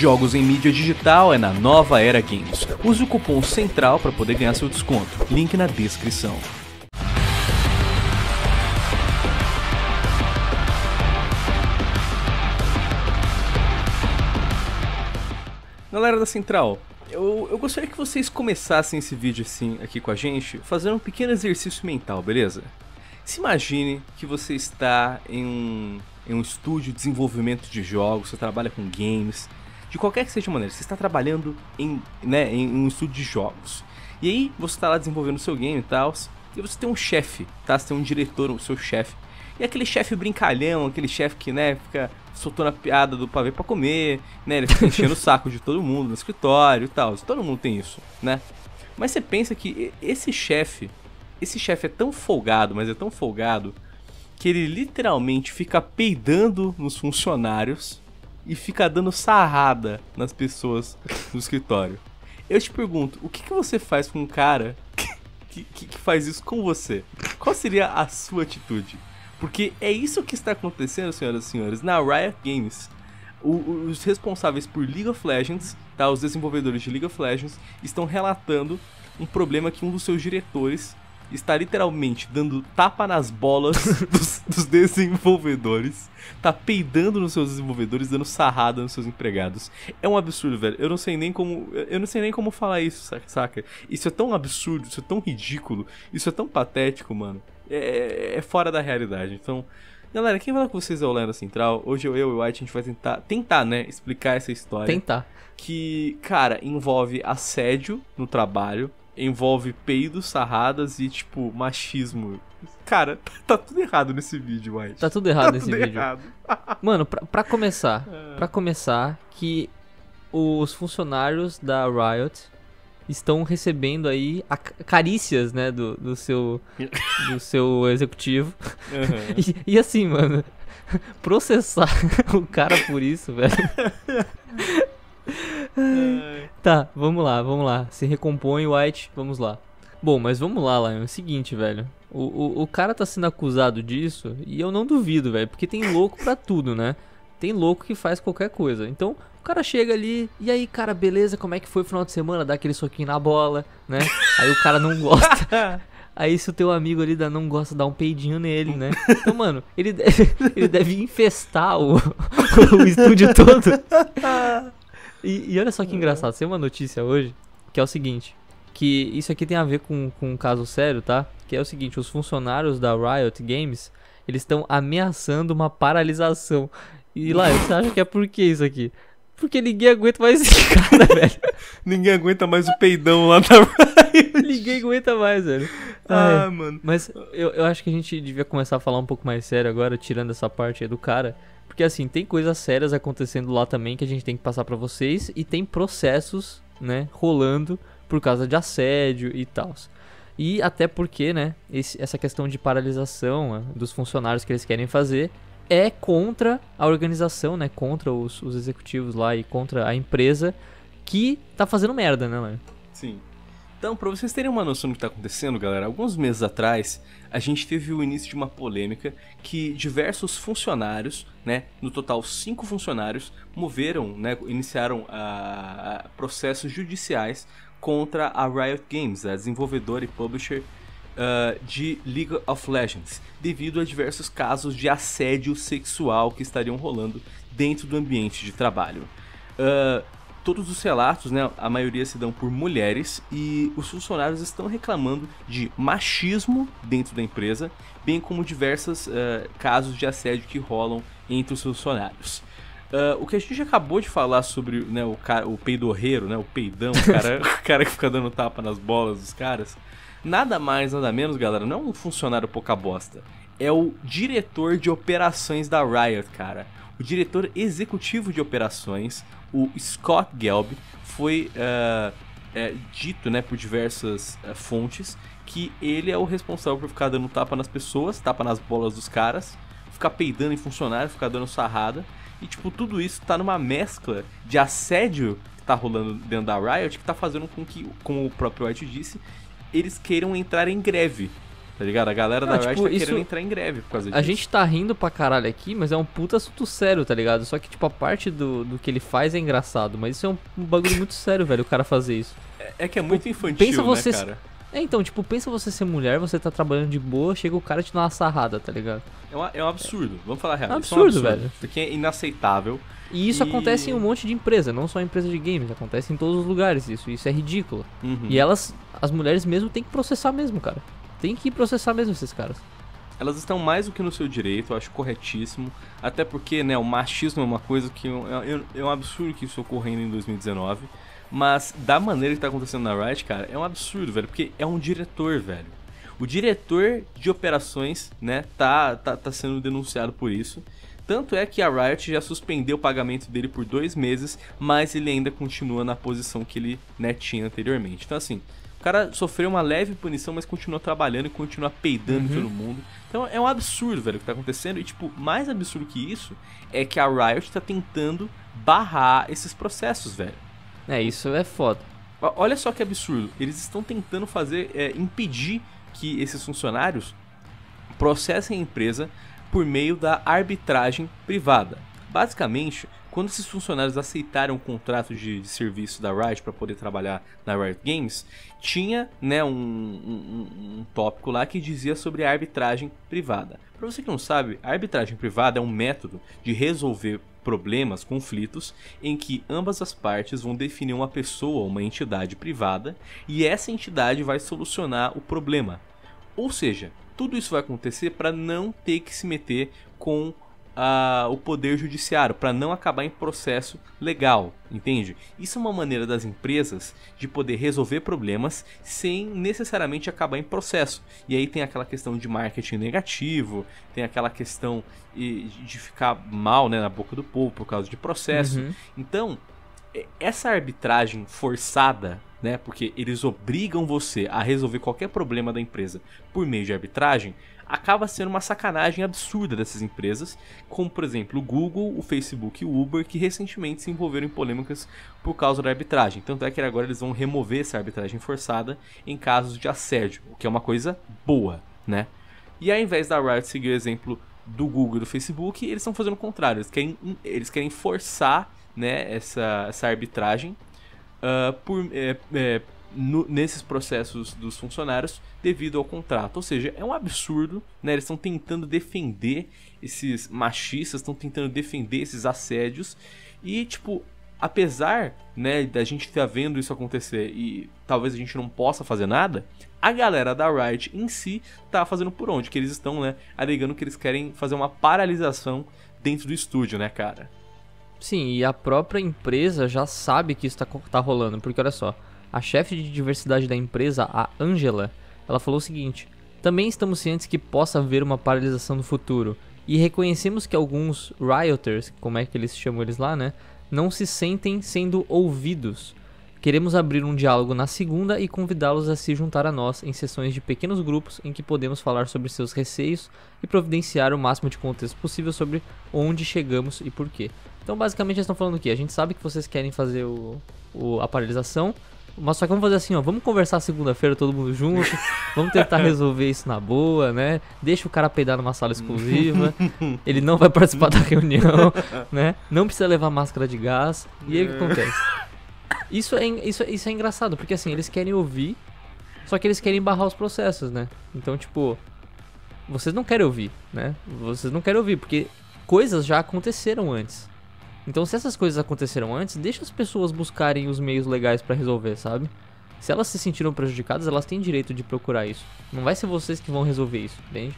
Jogos em mídia digital é na Nova Era Games. Use o cupom CENTRAL para poder ganhar seu desconto. Link na descrição. Galera da Central, eu, eu, gostaria que vocês começassem esse vídeo assim aqui com a gente, fazendo um pequeno exercício mental, beleza? Se imagine que você está em um, em um estúdio de desenvolvimento de jogos, você trabalha com games, de qualquer que seja maneira, você está trabalhando em, né, em um estúdio de jogos. E aí você está lá desenvolvendo seu game e tal, e você tem um chefe, tá? Você tem um diretor, o seu chefe. E aquele chefe brincalhão, aquele chefe que, né, fica soltando a piada do pavê para comer, né? Ele fica enchendo o saco de todo mundo no escritório e tal. Todo mundo tem isso, né? Mas você pensa que esse chefe, esse chefe é tão folgado, mas é tão folgado, que ele literalmente fica peidando nos funcionários e fica dando sarrada nas pessoas no escritório. Eu te pergunto, o que, que você faz com um cara que, que, que faz isso com você? Qual seria a sua atitude? Porque é isso que está acontecendo, senhoras e senhores, na Riot Games. O, os responsáveis por League of Legends, tá? Os desenvolvedores de League of Legends estão relatando um problema que um dos seus diretores está literalmente dando tapa nas bolas dos, dos, desenvolvedores, tá peidando nos seus desenvolvedores, dando sarrada nos seus empregados. É um absurdo, velho. Eu não sei nem como, eu não sei nem como falar isso, saca? Isso é tão absurdo, isso é tão ridículo, isso é tão patético, mano. É, é, fora da realidade. Então, galera, quem fala com vocês é o Lenda Central. Hoje eu, eu e o White a gente vai tentar, tentar, né, explicar essa história. Tentar. Que, cara, envolve assédio no trabalho envolve peidos, sarradas e, tipo, machismo. Cara, tá tudo errado nesse vídeo, mas. Tá tudo errado tá nesse tudo vídeo. Errado. Mano, pra, pra começar, é. pra começar, que os funcionários da Riot estão recebendo aí carícias, né, do, do seu do seu executivo. Uhum. E, e assim, mano, processar o cara por isso, velho. Tá, vamos lá, vamos lá. Se recompõe, White, vamos lá. Bom, mas vamos lá, Lion. É o seguinte, velho. O, o, o cara tá sendo acusado disso e eu não duvido, velho. Porque tem louco pra tudo, né? Tem louco que faz qualquer coisa. Então, o cara chega ali, e aí, cara, beleza, como é que foi o final de semana? Dá aquele soquinho na bola, né? Aí o cara não gosta. Aí se o teu amigo ali não gosta, dá um peidinho nele, né? Então, mano, ele deve, ele deve infestar o, o estúdio todo e, e olha só que uhum. engraçado, tem uma notícia hoje que é o seguinte: que isso aqui tem a ver com, com um caso sério, tá? Que é o seguinte: os funcionários da Riot Games eles estão ameaçando uma paralisação. E lá, você acha que é por que isso aqui? Porque ninguém aguenta mais esse cara, velho. ninguém aguenta mais o peidão lá na Riot. ninguém aguenta mais, velho. Ah, Ai, ah, mano. Mas eu, eu acho que a gente devia começar a falar um pouco mais sério agora, tirando essa parte aí do cara porque assim, tem coisas sérias acontecendo lá também que a gente tem que passar para vocês e tem processos, né, rolando por causa de assédio e tal. E até porque, né, esse, essa questão de paralisação né, dos funcionários que eles querem fazer é contra a organização, né, contra os, os executivos lá e contra a empresa que tá fazendo merda, né, Léo? Sim. Então, para vocês terem uma noção do que está acontecendo, galera, alguns meses atrás a gente teve o início de uma polêmica que diversos funcionários, né, no total cinco funcionários, moveram, né, iniciaram a, ah, ah, processos judiciais contra a Riot Games, a desenvolvedora e publisher uh, de League of Legends, devido a diversos casos de assédio sexual que estariam rolando dentro do ambiente de trabalho. Uh, todos os relatos, né, a maioria se dão por mulheres e os funcionários estão reclamando de machismo dentro da empresa, bem como diversos uh, eh, casos de assédio que rolam entre os funcionários. Uh, o que a gente acabou de falar sobre né, o, cara, o peidorreiro, né, o peidão, o cara, o cara que fica dando tapa nas bolas dos caras, nada mais, nada menos, galera, não é um funcionário pouca bosta, é o diretor de operações da Riot, cara. O diretor executivo de operações, o Scott Gelb, foi uh, é, dito né, por diversas uh, fontes que ele é o responsável por ficar dando tapa nas pessoas, tapa nas bolas dos caras, ficar peidando em funcionário, ficar dando sarrada. E, tipo, tudo isso tá numa mescla de assédio que tá rolando dentro da Riot, que tá fazendo com que, como o próprio White disse, eles queiram entrar em greve. Tá ligado? A galera da Riot tipo, tá isso... querendo entrar em greve por causa disso. A gente tá rindo pra caralho aqui, mas é um puta assunto sério, tá ligado? Só que, tipo, a parte do, do que ele faz é engraçado, mas isso é um, um bagulho muito sério, velho, o cara fazer isso. É, é que é tipo, muito tipo, infantil, pensa né, você né, cara? É, então, tipo, pensa você ser mulher, você tá trabalhando de boa, chega o cara te dá uma sarrada, tá ligado? É um, é um absurdo, vamos falar a real. É um absurdo, é um absurdo velho. Porque é inaceitável. E isso e... acontece em um monte de empresa, não só em empresa de games, acontece em todos os lugares isso, isso é ridículo. Uhum. E elas, as mulheres mesmo, têm que processar mesmo, cara tem que processar mesmo esses caras. Elas estão mais do que no seu direito, eu acho corretíssimo. Até porque, né, o machismo é uma coisa que é, é um absurdo que isso ocorra em 2019. Mas da maneira que tá acontecendo na Riot, cara, é um absurdo, velho. Porque é um diretor, velho. O diretor de operações, né, tá, tá, tá sendo denunciado por isso. Tanto é que a Riot já suspendeu o pagamento dele por dois meses, mas ele ainda continua na posição que ele né, tinha anteriormente. Então, assim, o cara sofreu uma leve punição, mas continua trabalhando e continua peidando uhum. todo mundo. Então é um absurdo, velho, o que tá acontecendo. E, tipo, mais absurdo que isso é que a Riot tá tentando barrar esses processos, velho. É, isso é foda. Olha só que absurdo. Eles estão tentando fazer, é, impedir que esses funcionários processem a empresa por meio da arbitragem privada. Basicamente, quando esses funcionários aceitaram o contrato de, serviço da Riot para poder trabalhar na Riot Games, tinha né, um, um, um tópico lá que dizia sobre a arbitragem privada. Para você que não sabe, a arbitragem privada é um método de resolver problemas, conflitos, em que ambas as partes vão definir uma pessoa, uma entidade privada, e essa entidade vai solucionar o problema. Ou seja, tudo isso vai acontecer para não ter que se meter com o poder judiciário, para não acabar em processo legal, entende? Isso é uma maneira das empresas de poder resolver problemas sem necessariamente acabar em processo. E aí tem aquela questão de marketing negativo, tem aquela questão de ficar mal né, na boca do povo por causa de processo. Uhum. Então, essa arbitragem forçada, né, porque eles obrigam você a resolver qualquer problema da empresa por meio de arbitragem, acaba sendo uma sacanagem absurda dessas empresas, como por exemplo o Google, o Facebook e o Uber, que recentemente se envolveram em polêmicas por causa da arbitragem. Tanto é que agora eles vão remover essa arbitragem forçada em casos de assédio, o que é uma coisa boa, né? E ao invés da Riot seguir o exemplo do Google e do Facebook, eles estão fazendo o contrário, eles querem, eles querem forçar né, essa, essa arbitragem uh, por, é, é, no, nesses processos dos funcionários devido ao contrato. Ou seja, é um absurdo, né? Eles estão tentando defender esses machistas, estão tentando defender esses assédios e, tipo, apesar né, da gente estar tá vendo isso acontecer e talvez a gente não possa fazer nada, a galera da Riot em si tá fazendo por onde? Que eles estão, né, alegando que eles querem fazer uma paralisação dentro do estúdio, né, cara? Sim, e a própria empresa já sabe que isso tá, tá rolando, porque olha só, a chefe de diversidade da empresa, a Angela, ela falou o seguinte: "Também estamos cientes que possa haver uma paralisação no futuro e reconhecemos que alguns rioters, como é que eles chamam eles lá, né, não se sentem sendo ouvidos. Queremos abrir um diálogo na segunda e convidá-los a se juntar a nós em sessões de pequenos grupos em que podemos falar sobre seus receios e providenciar o máximo de contexto possível sobre onde chegamos e por quê. Então, basicamente, eles estão falando o que a gente sabe que vocês querem fazer o, o a paralisação, mas só que vamos fazer assim, ó, vamos conversar segunda-feira todo mundo junto, vamos tentar resolver isso na boa, né? Deixa o cara peidar numa sala exclusiva, ele não vai participar da reunião, né? Não precisa levar máscara de gás. E aí o que é. acontece? Isso é, isso, isso é engraçado, porque assim, eles querem ouvir, só que eles querem barrar os processos, né? Então, tipo, vocês não querem ouvir, né? Vocês não querem ouvir, porque coisas já aconteceram antes. Então, se essas coisas aconteceram antes, deixa as pessoas buscarem os meios legais para resolver, sabe? Se elas se sentiram prejudicadas, elas têm direito de procurar isso. Não vai ser vocês que vão resolver isso, entende?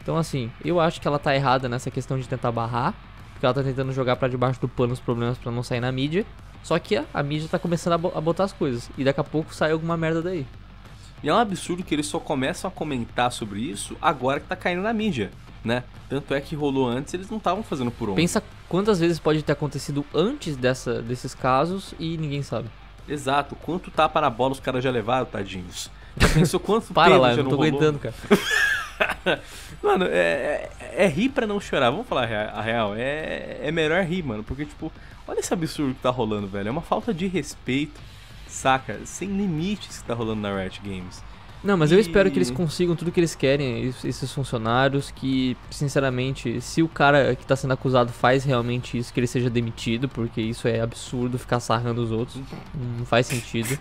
Então, assim, eu acho que ela tá errada nessa questão de tentar barrar, porque ela tá tentando jogar para debaixo do pano os problemas para não sair na mídia. Só que a, a mídia tá começando a, bo a botar as coisas, e daqui a pouco sai alguma merda daí. E é um absurdo que eles só começam a comentar sobre isso agora que tá caindo na mídia né? Tanto é que rolou antes, eles não estavam fazendo por onde. Pensa quantas vezes pode ter acontecido antes dessa, desses casos e ninguém sabe. Exato, quanto tapa tá na bola os caras já levaram, tadinhos. Já pensou quanto Para lá, eu não tô rolou? aguentando, cara. mano, é, é, é, rir pra não chorar. Vamos falar a real. É, é melhor rir, mano. Porque, tipo, olha esse absurdo que tá rolando, velho. É uma falta de respeito, saca? Sem limites que tá rolando na Riot Games. Não, mas e... eu espero que eles consigam tudo que eles querem, esses funcionários, que, sinceramente, se o cara que está sendo acusado faz realmente isso, que ele seja demitido, porque isso é absurdo ficar sarrando os outros. Não faz sentido.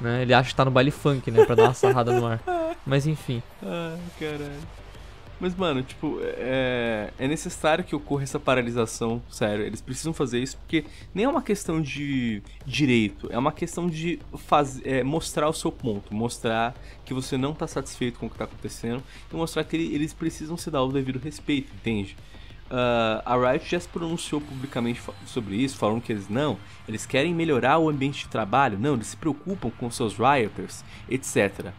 Né? Ele acha que tá no baile funk, né? Pra dar uma sarrada no ar. Mas enfim. Ah, caralho. Mas, mano, tipo, é é, é, necessário que ocorra essa paralisação, sério. Eles precisam fazer isso porque nem é uma questão de direito, é uma questão de faz, é, mostrar o seu ponto, mostrar que você não está satisfeito com o que está acontecendo e mostrar que ele, eles precisam se dar o devido respeito, entende? Uh, a Riot já se pronunciou publicamente sobre isso, falando que eles não, eles querem melhorar o ambiente de trabalho, não, eles se preocupam com seus rioters, etc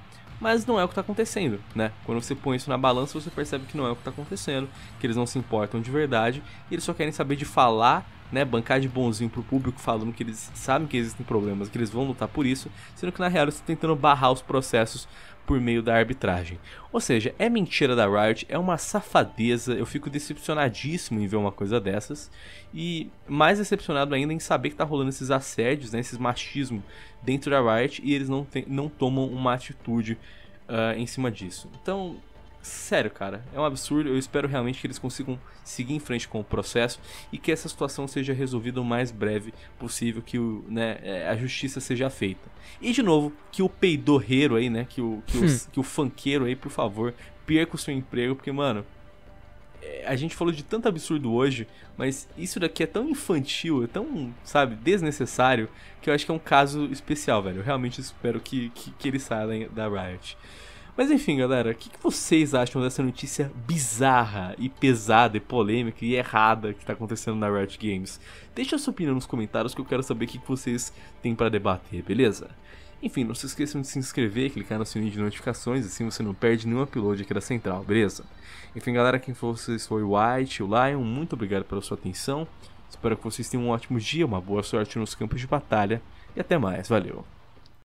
mas não é o que está acontecendo, né? Quando você põe isso na balança, você percebe que não é o que está acontecendo, que eles não se importam de verdade, e eles só querem saber de falar né, bancar de bonzinho pro público falando que eles sabem que existem problemas, que eles vão lutar por isso, sendo que na real eles estão tentando barrar os processos por meio da arbitragem. Ou seja, é mentira da Riot, é uma safadeza. Eu fico decepcionadíssimo em ver uma coisa dessas e mais decepcionado ainda em saber que tá rolando esses assédios, né, esses machismo dentro da Riot e eles não, tem, não tomam uma atitude uh, em cima disso. Então, sério, cara, é um absurdo. Eu espero realmente que eles consigam seguir em frente com o processo e que essa situação seja resolvida o mais breve possível, que o, né, é, a justiça seja feita. E de novo, que o peidorreiro aí, né, que o, que, o, hum. que o funkeiro aí, por favor, perca o seu emprego, porque, mano, é, a gente falou de tanto absurdo hoje, mas isso daqui é tão infantil, é tão, sabe, desnecessário, que eu acho que é um caso especial, velho. Eu realmente espero que, que, que ele saia da Riot. Mas enfim, galera, o que, que, vocês acham dessa notícia bizarra e pesada e polêmica e errada que está acontecendo na Riot Games? Deixa a sua opinião nos comentários que eu quero saber o que, que vocês têm para debater, beleza? Enfim, não se esqueçam de se inscrever, clicar no sininho de notificações, assim você não perde nenhum upload aqui da Central, beleza? Enfim, galera, quem for vocês foi o White, o Lion, muito obrigado pela sua atenção. Espero que vocês tenham um ótimo dia, uma boa sorte nos campos de batalha e até mais, valeu!